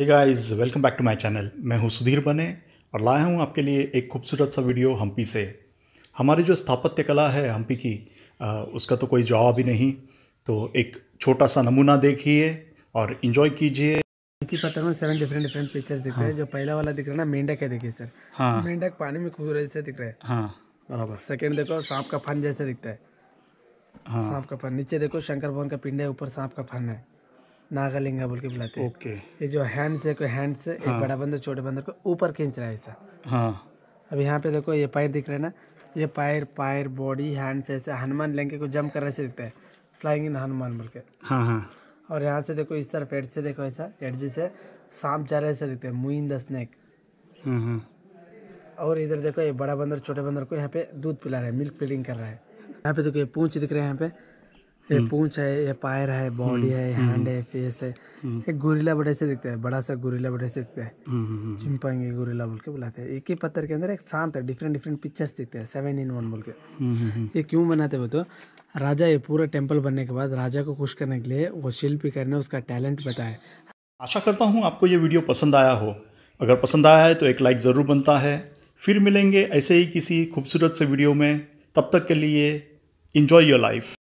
Hey guys welcome back to my channel मैं हूं सुधीर बने और लाया हूं आपके लिए एक खूबसूरत सा वीडियो हम्पी से हमारी जो स्थापत्य कला है हम्पी की आ, उसका तो कोई जवाब ही नहीं तो एक छोटा सा नमूना देखिए और इन्जॉय कीजिए हम्पी पत्थर में सेवन डिफरेंट डिफरेंट पिक्चर्स दिख रहे हैं हाँ। जो पहला वाला दिख रहा है ना मेंढक है देखिए सर हाँ मेंढक पानी में खूब जैसे दिख रहा है हाँ बराबर सेकेंड देखो सांप का फन जैसे दिखता है हाँ सांप का फन नीचे देखो शंकर भवन का पिंड है ऊपर सांप का फन है नागालिंगा बोल के बुलाते ओके ये जो हैंड से कोई हैंड से एक हाँ। बड़ा बंदर छोटे बंदर को ऊपर खींच रहा है ऐसा हाँ अब यहाँ पे देखो ये पैर दिख रहे हैं ना ये पैर पैर बॉडी हैंड फेस हनुमान लेंगे को जंप करने से दिखता है फ्लाइंग इन हनुमान बोल के हाँ हाँ और यहाँ से देखो इस तरफ एड से देखो ऐसा एडजी से सांप जा रहे से दिखते हैं मुइन द स्नैक हाँ, हाँ। और इधर देखो ये बड़ा बंदर छोटे बंदर को यहाँ पे दूध पिला रहे हैं मिल्क फीडिंग कर रहा है यहाँ पे देखो ये पूछ दिख रहे हैं यहाँ पे ये हम्म। पूंछ है ये पायर है बॉडी हम्म, है हैंड हम्म। है फेस है एक गुरीला बड़े से दिखता है बड़ा सा गुरीला बड़े से दिखता है चिंपांगी गुरीला बोल के बुलाते हैं एक ही पत्थर के अंदर एक सांप है डिफरेंट डिफरेंट पिक्चर्स दिखते हैं सेवन इन वन बोल के ये क्यों बनाते हो तो राजा ये पूरा टेम्पल बनने के बाद राजा को खुश करने के लिए वो शिल्पी करने उसका टैलेंट बताया आशा करता हूँ आपको ये वीडियो पसंद आया हो अगर पसंद आया है तो एक लाइक ज़रूर बनता है फिर मिलेंगे ऐसे ही किसी खूबसूरत से वीडियो में तब तक के लिए इन्जॉय योर लाइफ